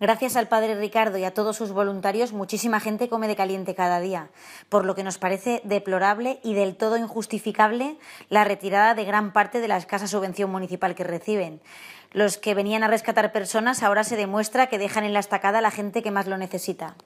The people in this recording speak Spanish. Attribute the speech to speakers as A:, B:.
A: Gracias al padre Ricardo y a todos sus voluntarios, muchísima gente come de caliente cada día, por lo que nos parece deplorable y del todo injustificable la retirada de gran parte de la escasa subvención municipal que reciben. Los que venían a rescatar personas ahora se demuestra que dejan en la estacada a la gente que más lo necesita.